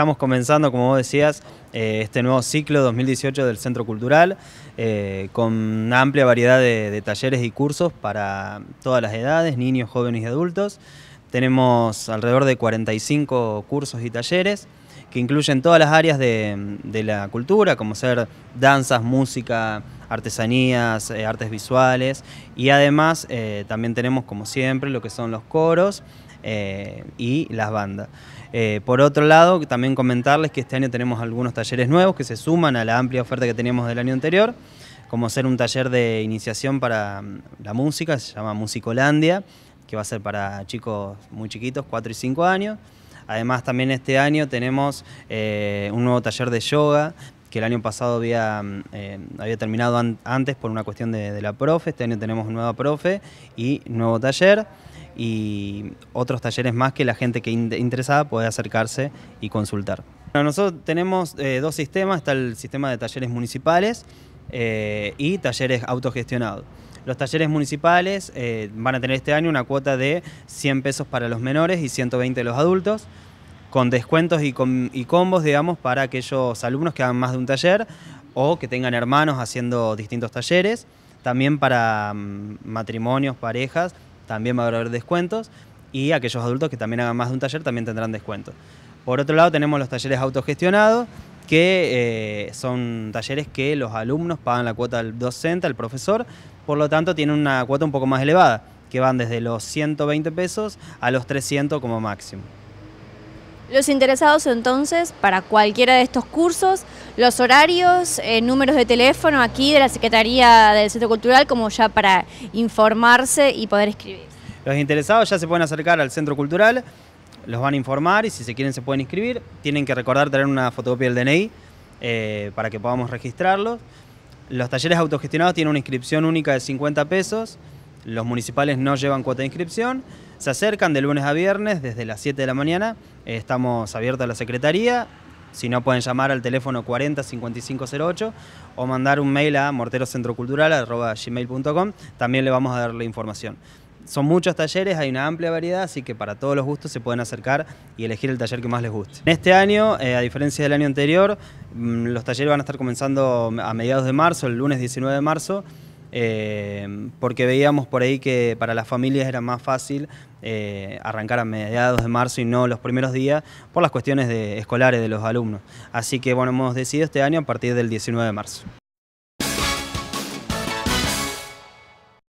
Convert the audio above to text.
estamos comenzando, como vos decías, eh, este nuevo ciclo 2018 del Centro Cultural, eh, con una amplia variedad de, talleres y cursos para todas las edades, niños, jóvenes y adultos. Tenemos alrededor de 45 cursos y talleres que incluyen todas las áreas de, la cultura, como ser danzas, música, artesanías, eh, artes visuales y además también tenemos como siempre lo que son los coros eh, y las bandas. Eh, por otro lado, también comentarles que este año tenemos algunos talleres nuevos que se suman a la amplia oferta que teníamos del año anterior, como ser un taller de iniciación para mm, la música, se llama Musicolandia, que va a ser para chicos muy chiquitos, 4 y 5 años. Además, también este año tenemos eh, un nuevo taller de yoga que el año pasado había, mm, había terminado antes por una cuestión de, de la profe. Este año tenemos nueva profe y nuevo taller y otros talleres más que la gente que interesada puede acercarse y consultar. nosotros tenemos eh, dos sistemas, está el sistema de talleres municipales eh, y talleres autogestionados. Los talleres municipales eh, van a tener este año una cuota de 100 pesos para los menores y 120 los adultos, con descuentos y, combos, digamos, para aquellos alumnos que hagan más de un taller o que tengan hermanos haciendo distintos talleres, también para mm, matrimonios, parejas, también va a haber descuentos y aquellos adultos que también hagan más de un taller también tendrán descuentos. Por otro lado tenemos los talleres autogestionados, que eh, son talleres que los alumnos pagan la cuota al docente, al profesor, por lo tanto tienen una cuota un poco más elevada, que van desde los 120 pesos a los 300 como máximo. Los interesados entonces para cualquiera de estos cursos, los horarios, eh, números de teléfono aquí de la Secretaría del Centro Cultural como ya para informarse y poder escribir. Los interesados ya se pueden acercar al Centro Cultural, los van a informar y si se quieren se pueden inscribir. Tienen que recordar tener una fotocopia del DNI eh, para que podamos registrarlos. Los talleres autogestionados tienen una inscripción única de 50 pesos, los municipales no llevan cuota de inscripción se acercan de lunes a viernes desde las 7 de la mañana. estamos abiertos a la secretaría. Si no, pueden llamar al teléfono 40 o mandar un mail a morterocentrocultural.com. También le vamos a dar la información. Son muchos talleres, hay una amplia variedad, así que para todos los gustos se pueden acercar y elegir el taller que más les guste. En este año, eh, a diferencia del año anterior, mm, los talleres van a estar comenzando a mediados de marzo, el lunes 19 de marzo. Eh, porque veíamos por ahí que para las familias era más fácil eh, arrancar a mediados de marzo y no los primeros días por las cuestiones de, escolares de los alumnos. Así que bueno, hemos decidido este año a partir del 19 de marzo.